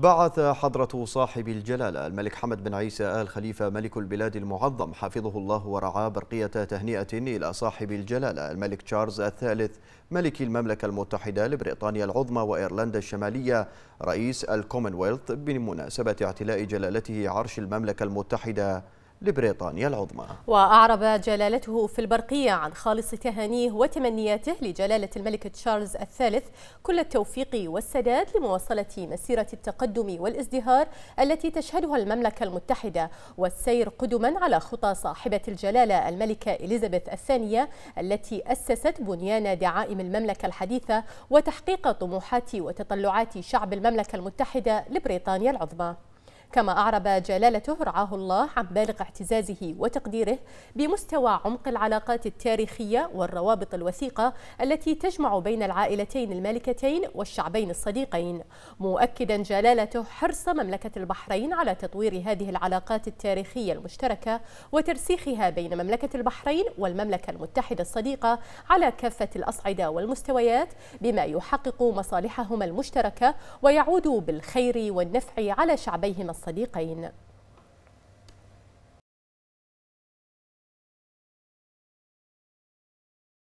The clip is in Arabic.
بعث حضرة صاحب الجلالة الملك حمد بن عيسى آل خليفة ملك البلاد المعظم حفظه الله ورعاه برقية تهنئة إلى صاحب الجلالة الملك تشارلز الثالث ملك المملكة المتحدة لبريطانيا العظمى وإيرلندا الشمالية رئيس الكومنولث بمناسبة اعتلاء جلالته عرش المملكة المتحدة لبريطانيا العظمى وأعرب جلالته في البرقية عن خالص تهانيه وتمنياته لجلالة الملك تشارلز الثالث كل التوفيق والسداد لمواصلة مسيرة التقدم والازدهار التي تشهدها المملكة المتحدة والسير قدما على خطى صاحبة الجلالة الملكة إليزابيث الثانية التي أسست بنيان دعائم المملكة الحديثة وتحقيق طموحات وتطلعات شعب المملكة المتحدة لبريطانيا العظمى كما أعرب جلالته رعاه الله عن بالغ اعتزازه وتقديره بمستوى عمق العلاقات التاريخية والروابط الوثيقة التي تجمع بين العائلتين المالكتين والشعبين الصديقين مؤكدا جلالته حرص مملكة البحرين على تطوير هذه العلاقات التاريخية المشتركة وترسيخها بين مملكة البحرين والمملكة المتحدة الصديقة على كافة الأصعدة والمستويات بما يحقق مصالحهما المشتركة ويعود بالخير والنفع على شعبيهما الصديقين